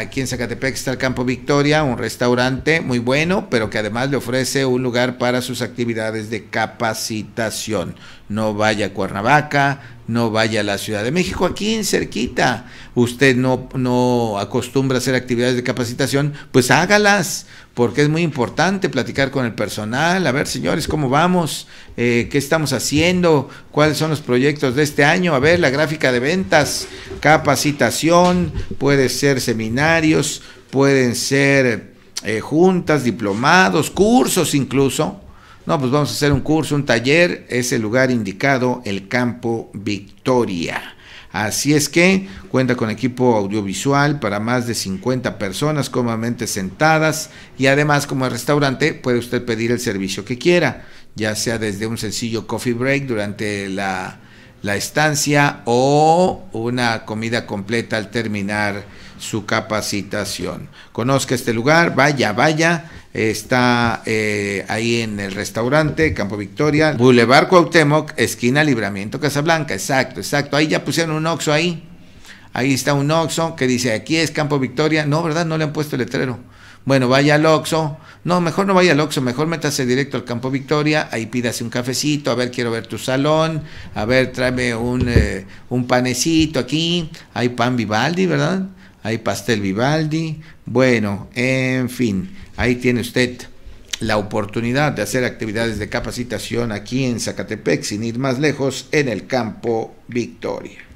Aquí en Zacatepec está el Campo Victoria, un restaurante muy bueno, pero que además le ofrece un lugar para sus actividades de capacitación. No vaya a Cuernavaca, no vaya a la Ciudad de México, aquí en cerquita. Usted no, no acostumbra hacer actividades de capacitación, pues hágalas, porque es muy importante platicar con el personal, a ver señores, ¿cómo vamos? Eh, ¿Qué estamos haciendo? ¿Cuáles son los proyectos de este año? A ver, la gráfica de ventas, capacitación, puede ser seminarios, pueden ser eh, juntas, diplomados, cursos incluso no, pues vamos a hacer un curso, un taller, es el lugar indicado, el campo Victoria. Así es que cuenta con equipo audiovisual para más de 50 personas cómodamente sentadas y además como restaurante puede usted pedir el servicio que quiera, ya sea desde un sencillo coffee break durante la la estancia o una comida completa al terminar su capacitación. Conozca este lugar, vaya, vaya. Está eh, ahí en el restaurante Campo Victoria, Boulevard Cuauhtémoc, esquina Libramiento Casablanca. Exacto, exacto. Ahí ya pusieron un oxo ahí. Ahí está un Oxo que dice, aquí es Campo Victoria. No, ¿verdad? No le han puesto el letrero. Bueno, vaya al Oxo, No, mejor no vaya al Oxo, mejor métase directo al Campo Victoria, ahí pídase un cafecito, a ver, quiero ver tu salón, a ver, tráeme un, eh, un panecito aquí. Hay pan Vivaldi, ¿verdad? Hay pastel Vivaldi. Bueno, en fin, ahí tiene usted la oportunidad de hacer actividades de capacitación aquí en Zacatepec, sin ir más lejos, en el Campo Victoria.